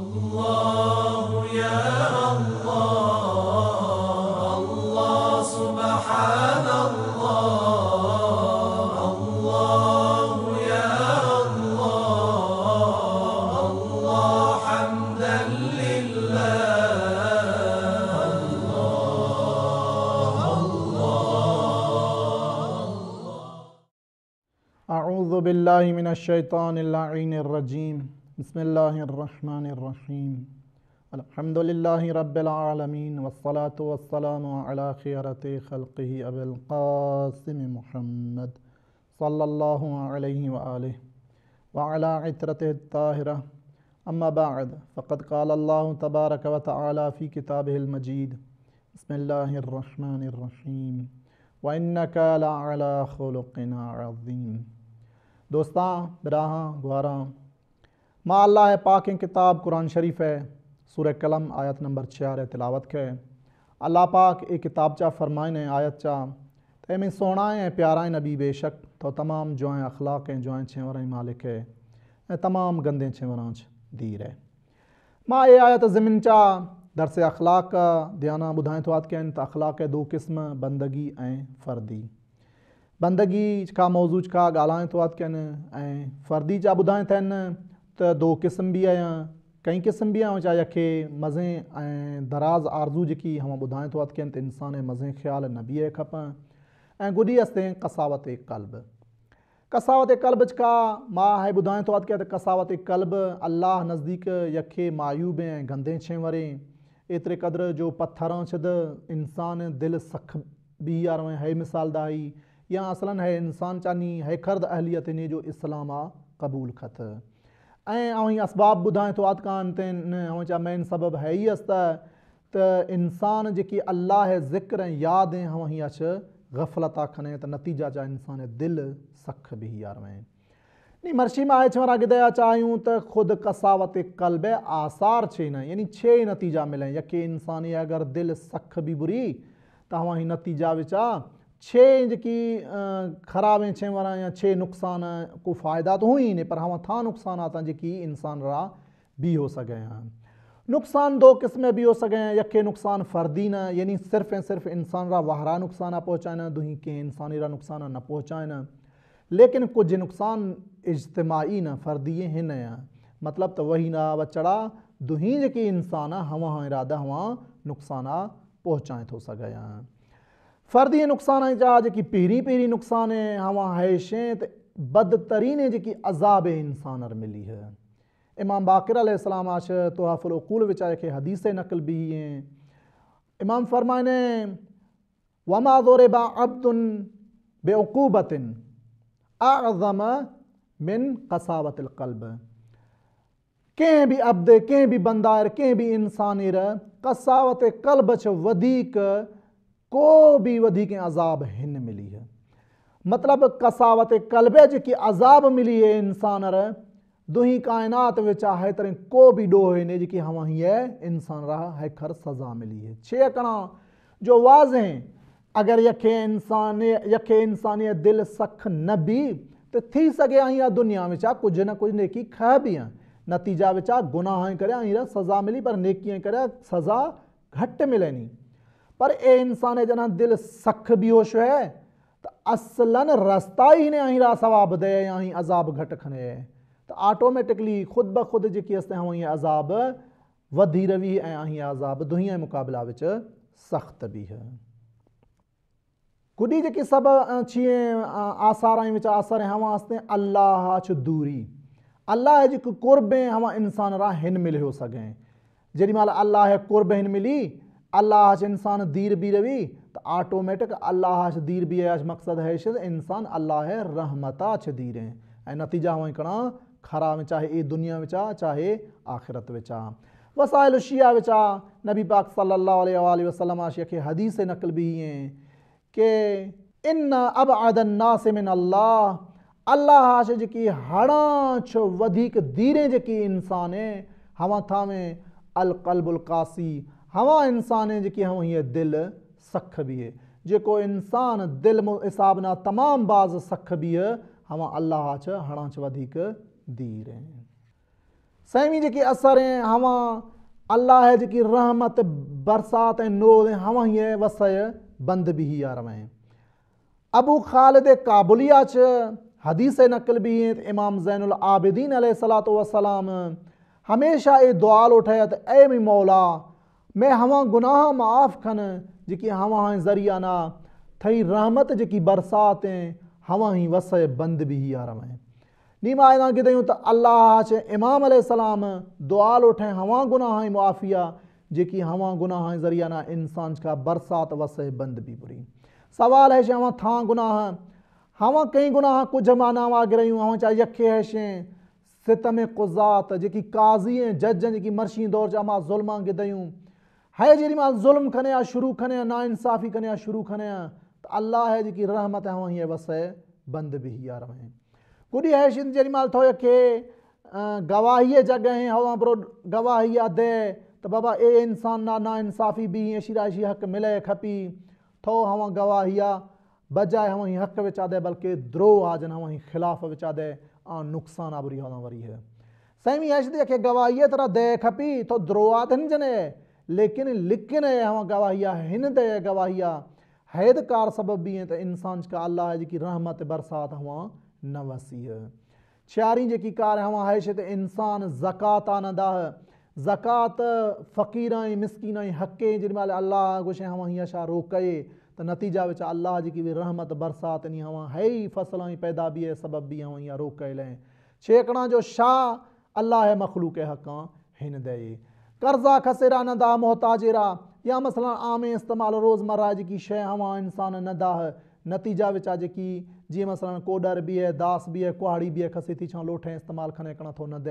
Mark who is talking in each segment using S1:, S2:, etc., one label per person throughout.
S1: الله يا الله الله سبحان الله الله يا الله الله حمدا لله الله الله أعوذ بالله من الشيطان اللعين الرجيم بسم اللہ الرحمن الرحیم الحمد اللہ رب والسلام علی خیرت خلقہ علّہۃ القاسم محمد صلی اللہ علیہ وآلہ وعلا عطرت الطاہرہ اما بعد فقد قال اللہ تبارک و تعالی فی کتابِل المجید بسم اللہ الرحمن الرحیم وَإِنَّكَ وََََََََلّ القن عظيم دوستاں براہاں گواراں ما اللہ پاک اِن کتاب قرآن شریف ہے سورہ قلم آیت نمبر چھر ہے تلاوت کے اللہ پاک ایک کتاب چاہ فرمائن آیت چاہ تیمیں سونائیں پیارائیں نبی بے شک تو تمام جوائیں اخلاقیں جوائیں چھیں مالک ہے تمام گندیں چھیںچ دیر ہے ما اے آیت زمین چاہ درس اخلاق دیانہ بدھائیں تو آت کے انت اخلاق دو قسم بندگی این فردی بندگی کا موضوع کا گالائیں تو آت کے این فردی چاہ جا بدائت ت دو قسم بھی آیاں کئی قسم بھی بھی چاہے یے مزے دراز آرزو جی ہم بدائیں تھوکن تو انسان کے مزے خیال نہ بیہ کپ گی آستیں کساوت قلب قساب قلب چا ماں ہے بدائیں تھوکیاں کہ کساوت قلب اللہ نزدیک یخ مایوب گندے چین وے ایترے قدر جو پتھر آ چد انسان دل سکھ بہ ہائے مثال دا یا اصل ہے انسان چاندی ہے کھرد اہلیہ اسلام آ قبول خط اسباب بدائے تو آدکان تین مین سبب ہے ہی انسان جو اللہ ذکر یادیں ہم اچھ غفلتہ کنائیں نتیجہ چاہ انسان دل سکھ بھی نی مرشی ما چارا گدیا چاہوں تو خود کساوت قلب آسار چائے یعنی چھ نتیجہ ملیں یقین انسان یہ اگر دل سکھ بھی بری تو ہمیں نتیجہ و چھ خراب خرابیں چھیں والا یا چھ نقصان کو فائدہ تو ہوئی نہیں پر ہاں تھا نقصانات انسان را بھی ہو سکے ہیں نقصان دو قسمیں بھی ہو سکے ہیں یکے نقصان فردی ن یعنی صرف صرف انسان را وہرا نقصانہ پہنچائیں دوں کے انسانی را نقصان نہ پہنچائیں لیکن کچھ نقصان اجتماعی نہ فردی ہیں مطلب تو وہی نہ بچڑا چڑا دہی انسانہ ہوا ہاں ارادہ ہوا نقصانہ پہنچائیں تو سکے ہیں فردی نقصان ہیں جہاں جہاں پیری پیری نقصان ہیں ہواں حیشیں بدترین ہیں جہاں عذاب انسان ملی ہے امام باقر علیہ السلام آشہ توحف الاقول وچائے کہ حدیث نقل بھی ہیں امام فرمائنے وَمَا ذُرِبَا عَبْدٌ بِعُقُوبَةٍ اَعْظَمَ مِن قَسَابَةِ الْقَلْبِ کہیں بھی عبد کہیں بھی بندائر کہیں بھی انسانی رہ قصاوت قلب چھو ودیک کو بھی بدھی عذاب ہن ملی ہے مطلب کساوت قلبے ہے کی عذاب ملی ہے انسان ر دوی کائنات وچا ہے تر کو ڈوہ ہی ہے انسان رہا ہے کھر سزا ملی ہے چھے چھڑاں جو واضح ہیں اگر یک ان یخ ان دل سکھ تھی سکے آئیں دنیا وچا کچھ نہ کچھ نیکی کھا بھی ہیں نتیجہ وچا گناہیں گناہ کر سزا ملی پر نیکی کر سزا گھٹ نہیں پر اے انسان جنا دل سکھ ہے تو اصلاً رستہ ہی نے آئیں آئیں را ثواب دے عذاب گھٹ کھنے آٹومیٹکلی خود بخود جکی جی استے ہوں یہ عذاب ودھی روی ہے آئیں عذاب دنیا مقابلہ وچ سخت بھی ہے جکی جی سب چھئے آثار آثار آئیں وچ ہیں آسارے اللہ چھ دوری اللہ ہے جکی جی قربیں قرب انسان را ہن ملے ہو سکے جی مال اللہ ہے قرب ہن ملی اللہ ہش انسان دیر بھی روی تو آٹومیٹک اللہ ہش دیر بھی ہے مقصد ہے شد انسان اللہ ہے رحمتا دیر ہیں اے نتیجہ ہوئیں کنا کھرا میں چاہے اے دنیا میں چاہ چاہے آخرت میں چاہ وسائل شیعہ میں چاہ نبی پاک صلی اللہ علیہ وآلہ وسلم آشیہ کے حدیث نقل بھی ہیں کہ ان ابعد الناس من اللہ اللہ ہاش جکی ہڑاں چھو ودھیک دیریں جکی انسانیں ہوا تھا میں القلب القاسی انسان ہے جی ہم یہ دل سکھ بھی ہے بے انسان دل حساب نا تمام باز سکھ بھی ہے ہاں اللہ چھ دیر ہیں ہیں سہمی اثر سیمیں اللہ ہے رحمت برسات ہیں یہ بند بھی ہی ہیں ابو خالد قابل حدیث نقل بھی ہیں امام زین العابدین علیہ السلام ہمیشہ اے دعل اٹھے اے میں مولا میں حوا گناہ معاف کھن جکی جی ہاں ذریعہ نا رحمت جکی برسات حوا ہی وسے بند بھی ہی آرم ہیں نیم آ رہائیں گیوں اللہ چ امام علیہ السلام دعا اٹھیں حوا گناہ ہاں معافیہ جکی ہاں گناہ ذریعہ نا انسان کا برسات وسے بند بھی بری سوال ہے تھاں گناہ گناہ کچھ رہی ہوں گرو چاہے یخ ہے شیں ست میں قزات قازی ججی مرشی ظلمان ظلمہ گدئیں ہے جی مال ظلم کھنے شروع کھنے کھنے کھنے نا انصافی شروع تو اللہ ہے جی ہے ہے ہے جی جی رحمت وہیں بس بند بھی ہی شن مال تو کہ گواہی گواہی جگہ ہیں ہوا دے بابا اے انسان نا انصافی بھی ہیں حق ملے کھپی ہوا بجائے حق وچا دے بلکہ درو دروہ جن خلاف وچا دے آن نقصان آبری وری ہے ہے سہمی جی کہ گواہی طرح دے کھپی تو درو آدھن جنے लेकिन लिकिन गवाहि हिन दवाहि आहे हैद कार सबबी त इंसान जेका अलाह जेकी रहमत बरसाति हुआ न वसी छियारी जेकी कार हुआ हैश त इंसान ज़कात आहे न ज़कात फ़क़ीर ऐं मिसकीन ऐं हके जेॾीमहिल अलाह गुशे हीअं छा रोके त नतीजा विच अलाह जेकी बि रहमत बरसाति नी हुआ है फसल ऐं पैदा बि आहे सबबु बीह हीअं रोकयलु छेकड़ा जो छा अलाह मखलूक हक आहे हिन दए قرضہ خسے را ندا محتاجیرا یا مثلا عام استعمال روزمرہ جی کی شے شو انسان نداح نتیجہ وچا جی مثلا کوڈر بھی ہے داس بھی ہے کوہڑی بھی ہے کسے تھی چھاں لوٹھیں استعمال کھنے کن کرنا تو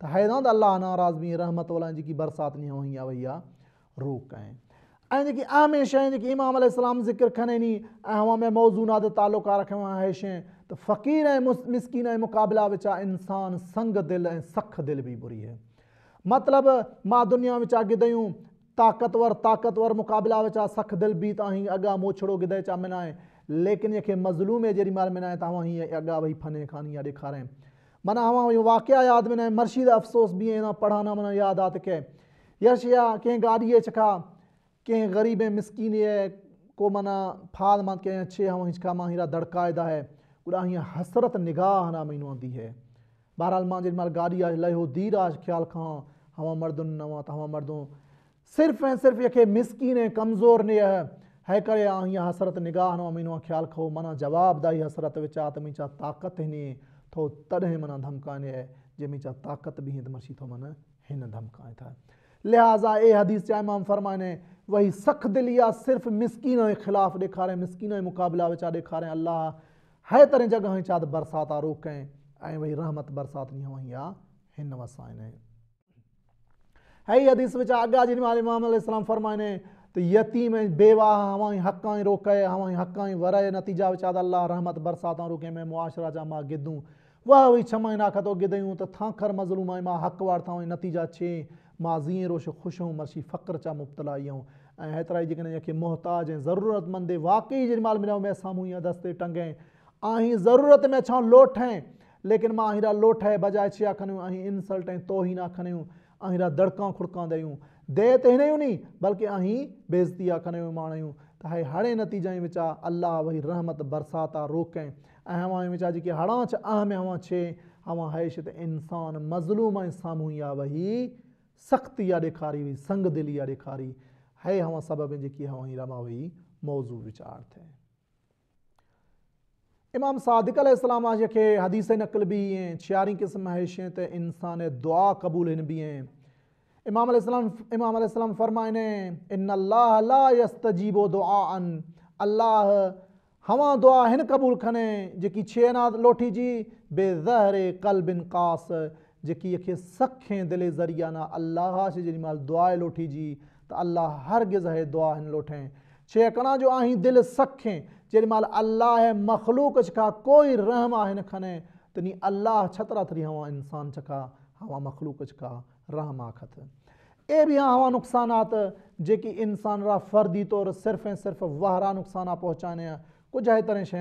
S1: تا حیدان دا اللہ ناراض بھی رحمت والا جی کی برسات نہیں ہوئی یا برساتی روک کہیں این جی کی اہم ہے جی کی امام علیہ السلام ذکر کھنے نہیں ہاں میں موضوعات تعلقہ رکھے ہیں شیں تو فقیر مسکین مقابلہ ویچا انسان سنگ دل سکھ دل بھی بری ہے مطلب ماں دنیا ویچا گدئیں طاقتور طاقتور مقابلہ ویچا سکھ دل بیت بتائی اگیا موچڑو گدیں اچھا منائیں لیکن یہ مزلومے جری مال منائے تو یہ اگا پھنے دکھا رہے ہیں منا ہوا ہاں من واقعہ یاد منائے مرشید افسوس بھی ہے نا پڑھانا منا یاد آتے کہیں یش کہیں گاڑی ہے چچکھا کہ غریب مسکین ہے کو منا پھال مان کے ہچکا ماں دڑکائے دڑکائدہ ہے اوڑا ہی حسرت نگاہ دی ہے بہرحال مال گاڑی آج لہو دیر آج خیال کھاں ہما مردن نوات ہما مردن مردوں صرف صرف یہ مسکین کمزور نہیں ہے ہے کرے آ حسرت نگاہ نو خیال کھو منا جواب دائی حسرت وچا ت چاہ طاقت نہیں تو تر من دھمکا دے ہے جی چاہ طاقت تو مشیت ہن دھمکانے تھا لہٰذا اے حدیث چاہے امام فرمائنے وہی سخ دلیہ صرف مسکینہ خلاف دکھا رہے ہیں مسکینہ مقابلہ وچا دکھا رہے ہیں اللہ ہے طرح جگہ ہیں برسات برساتہ روکیں رحمت برسات ہے یہ حدیث وچہ آگا جن میں علی محمد علیہ السلام فرمائنے تو یتیم بیوہ ہمائیں حقائیں روکے ہمائیں حقائیں ورائے نتیجہ وچہ اللہ رحمت برساتاں روکے میں معاشرہ جا ماں گدوں وہاں چھمائیں ناکتو گدیوں تو تھانکر مظلوم آئیں ماں حق وارتاں ہوئیں نتیجہ چھے ماضیین روش خوش ہوں مرشی فقر چا مبتلائی ہوں حیطرائی جگنے یکی محتاج ہیں ضرورت مندے واقعی جن مال ملے ہوں میں سام ہوئی ہیں دستے ٹنگیں آہیں ضرورت میں چھاں لوٹ ہیں لیکن ماں ہی رہا لوٹ ہے بجائے چھیا کھنے ہوں آہیں انسلٹ ہیں توہی نہ ہوں اہرا دڑکاں کھڑکاں دیوں دے تو نہیں بلکہ اہ بیزتی آکھنے ہوں جی تو ہرے نتیجہ ہی ویچار اللہ وہی رحمت برساتا روکیں اہم برسات آ جی کہ ہڑاں چھ اہم چے چھے ہےش حیشت انسان مظلوم ساموں ہی آئی سختی آئی سنگ دلی یا آئے ہے سب سبب جی کہ رما وہی موضوع وچار تھے امام صادق علیہ السلام آج کے حدیث نقل بھی ہیں چھاریں قسم حیشیں تے انسان دعا قبول ہیں بھی ہیں امام علیہ السلام امام علیہ السلام فرمائیں ان اللہ لا یستجیب دعا ان اللہ ہواں دعا ہن قبول کھنے جکی چھے نا لوٹی جی بے ظہر قلب انقاس جکی اکھے سکھیں دل ذریعہ نا اللہ آشے جنی مال دعا لوٹی جی تا اللہ ہرگز ہے دعا ہن لوٹیں چھے کنا جو آہیں دل سکھیں جی مال اللہ مخلوق چکا کوئی رحما تنی اللہ چترا تری ہوا انسان چکا ہوا مخلوق چکا چکھا اے بھی ہاں ہوا نقصانات جے انسان را فردی طور صرف صرف واحرا نقصانہ پہنچانے ہیں کچھ اہ طرح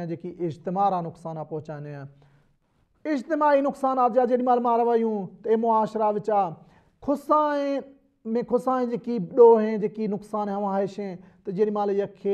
S1: اجتماع را نقصانہ پہنچانے ہیں اجتماعی نقصانات جا جی مال ماروائیں تے معاشرہ وچا خسائیں میں خوسائیں ڈوہیں نقصان ہے ہاں ہائے شیں تو جی مال یخ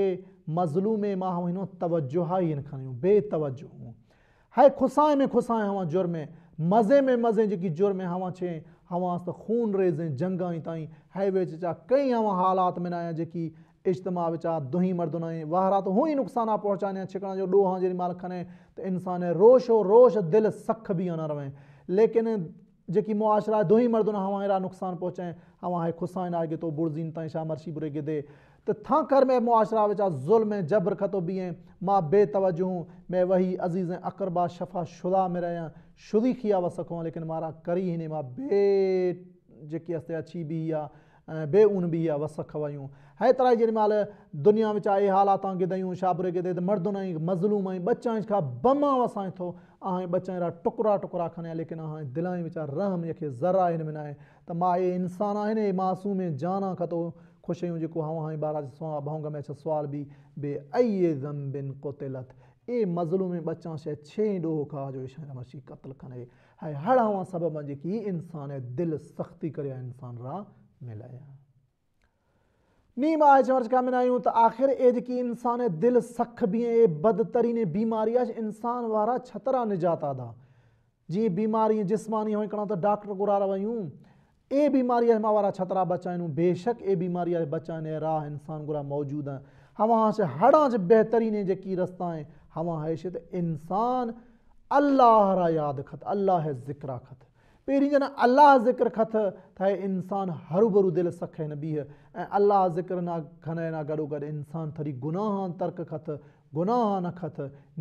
S1: مزلو میں ماؤنو توجہ ہا ہی نہ کھو بے تجوی خوسائیں میں خوسائیں ہوا جرمیں مزے میں مزے جی جرمیں ہاں چون ہاں ریز ہیں جنگ تین ہائی وے چا کئی ہاں حالات میں نہیں اجتماع چاہ دیں مرد نائیں وہرات ہوئی نقصانہ پہنچانے چیکن جو ڈوحا جی مال کھانیں تو انسان روش و روش دل سکھ بھی بہ رہے لیکن جی معاشرہ دھوئی مردوں ہاں ارا نقصان پہنچائیں ہاں ہے خوشائن آ تو برزیندے کر میں معاشرہ وا ظلم جبر خطو کتوں بیہیں بے توجہ ہوں میں وہی عزیز اقربہ شفا شدہ میں رہے ہیں شدی کیا و ہوا لیکن مارا کری ہی نہیں نیم بے جکی رست اچھی بھی یا بہ بےعن بہ وسخ و है तराह जेॾीमहिल दुनिया विचां हालात गिधायूं शाबरे गिदे त मर्दुनि ई मज़लूम ऐं बचा बमा असांजे थो हाणे बचाइण जा टुकड़ा टुकड़ा खने लेकिन हाणे दिला ई रहम खे ज़रा हिन में न आहे त मां हे इंसानु आहे न हे मासूम में जाना ख़तो ख़ुशियूं जेको हवा हाणे सबब जेकी इंसान आहे दिलि सख़्ती करे इंसान نیم آئے چمرچ کیا میں آئیوں تو آخر اے یہ انسان دل سکھ بھی ہیں بدترین بیماری بیماریاں انسان وارا چھترا نہ جاتا جی بیماری جسمانی ہوئیں کنا تو ڈاکٹر گرا رہوں اے بیماری بیماریاں چھترا بچائیں نوں بے شک اے بیماری بیماریاں بچائیں راہ انسان گرا موجود ہیں ہمہاں سے ہڑاں سے بہترین یہ کہ رستائیں ہمہ حیشت انسان اللہ را یاد کھت اللہ ذکرہ کھت پہری جنا اللہ ذکر خط تے انسان ہر بھرو دل سکھ ال ذکر نہ کن گرو گنسان تھری گناہان ترک خت گناہ خط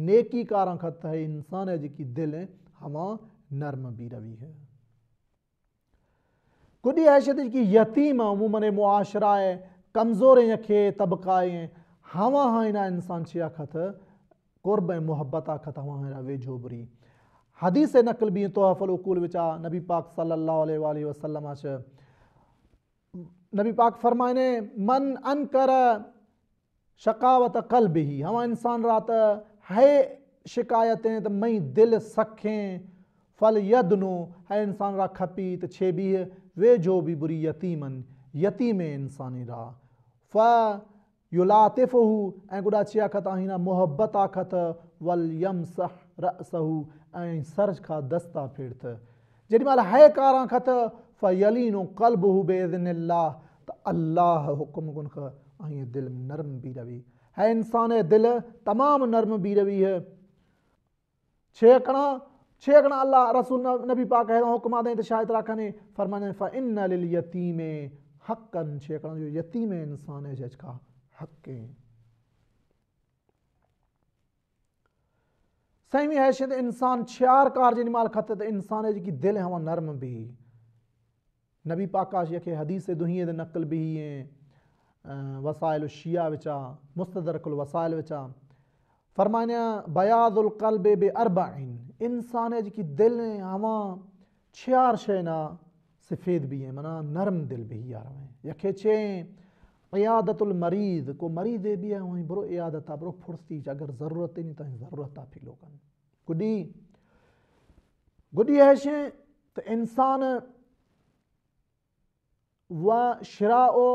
S1: نیکی کار خط ہے انسان جی دل ہاں نرم بیر طبقہ ہیں کمزورائے ہاں ہائنا انسان شیخ قرب محبت ہاں وے حدیث نقل بھی توحف فل وچا نبی پاک صلی اللہ علیہ وآلہ وسلم نبی پاک فرمائنے من انکر شقاوت قلب ہی ہوا انسان رات ہے شکایتیں تو میں دل سکھیں فل یدنو ہے انسان را کھپی کپی چے بیہ وے جو بھی بری یتیمن یتیم انسانی را ف یلاتفہو این گڑا چیا کھتا ہینا محبت موحبت والیمسح رأسہو این سرج کا دستہ پھیڑت جنی مال ہے کاران کھت فیلینو قلبہو بے اذن اللہ تا اللہ حکم گن کھا این دل نرم بی روی ہے انسان دل تمام نرم بی روی ہے چھیکنا چھیکنا اللہ رسول نبی پاک ہے حکم آدھیں تا شاید راکھنے فرمانے فَإِنَّ لِلْيَتِيمِ حَقًا چھیکنا جو یتیم انسان ہے جج کا حق ہے سہمی حیثیت انسان شیعار کار جنی مال خطے انسان ہے جی دل ہوا نرم بھی نبی پاکاش یکے حدیث دے نقل بہی ہیں وسائل الشیعہ وچا مستدرک الوسائل وچا فرمانیا بیاض القلب بے اربعین انسان ہے جی دل ہوا شے نا سفید بھی ہیں منا نرم دل بھی بہ یخ چ عیادت المریض को मरीज़ बि आहे उहो बरो इयादत आहे बरो फुर्सी अगरि ज़रूरत ई न तव्हांजी ज़रूरत आहे फीलो कनि गुॾी गुॾी आहे शइ त इंसान उहा शिरा ओ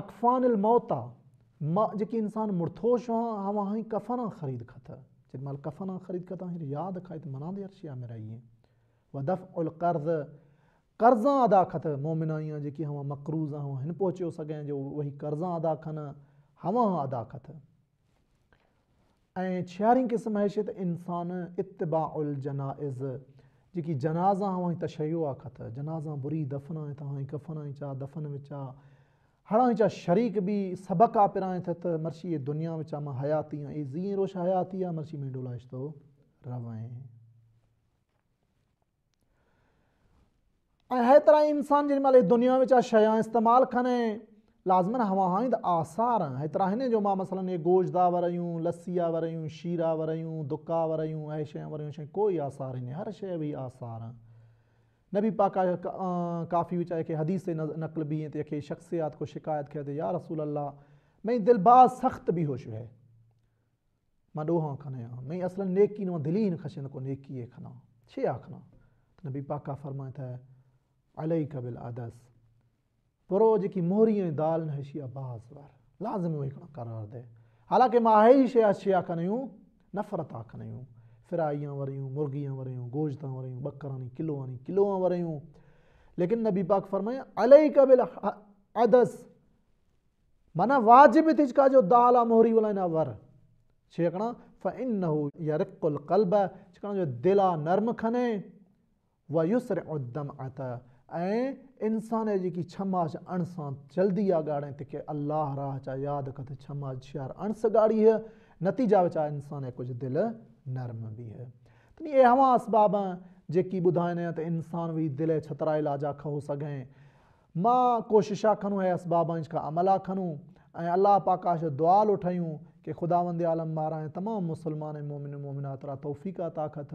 S1: अकफ़ान मौत आहे मां जेकी इंसान मुरथोश हुआ हवा हाणे कफ़ना ख़रीद खत जेॾी महिल कफ़ना ख़रीद खत हाणे यादि खाए त मना दे अर्शी आहे मेरा ईअं वदफ़ उल कर्ज़ कर्ज़ा अदा कत मोमिनाई आहे जेकी हवा मकरूज़ आहे हूअ हिन पहुचियो सघे जो वही कर्ज़ा अदा खनि हवा अदा कत खरी क़िस्म हैश त इंसानु इतबा उल जना इज़ जेकी जनाज़ा हवा तशयो आहे कत जनाज़ा बुरी दफ़न दफ़ना ऐं कफ़न ऐं चा दफ़न विचा हणां चा शरीक बि सबक आहे पिराए अथ मर्शी हे दुनिया विचा मां हयाती रोश हयाती आहे ہے طرح انسان جن میں دنیا میں چاہ شیعہ استعمال کھنے لازمان ہوا دا آثار ہیں ہے طرح ہی نے جو ماں مثلا یہ گوجدہ ورائیوں لسیہ ورائیوں شیرہ ورائیوں دکا ورائیوں اے شیعہ ورائیوں شیعہ کوئی آثار ہی نہیں ہر شیعہ بھی آثار ہیں نبی پاک کافی بھی چاہے کہ حدیث نقل بھی ہیں کہ شخصیات کو شکایت کہتے ہیں یا رسول اللہ میں دل باز سخت بھی ہو شو ہے میں دوہاں کھنے ہاں میں اصلا نیکی نو دلین خشن کو نیکی ہے کھنا چھے آکھنا نبی پاک کا فرمائیت ہے علی قبل عدس پرو جی کی موری دال نشیا باز وار لازم ہوئی ایکڑا قرار دے حالانکہ ماں ہی شیا شیا کنیوں نفرت آکنیوں فرائیاں وریوں مرگیاں وریوں گوشتاں وریوں بکرانی کلوانی کلوان وریوں لیکن نبی پاک فرمائے علی قبل عدس منہ واجب تیج کا جو دالا والا ولینا ور چھیکنا فَإِنَّهُ يَرِقُّ الْقَلْبَ چھیکنا جو دلا نرم کھنے وَيُسْرِعُ الدَّمْعَتَ انسان جی چھما چھ جلدی آ گاڑیں کہکے اللہ راہ چاہ یاد کرماشار اڑس گاڑی ہے نتیجہ وچا انسان دل نرم بھی تھی حوا اسباب جی بدائن تو انسان بھی دل چھترا لاجہ کھو سکیں ماں کوششہ کروں یہ اسباب کا عمل آنوں اللہ پاکاش دعل اٹھائیں کہ خدا وند عالم مہارا تمام مسلمان مومن مومن اطرا توفیقہ تاخت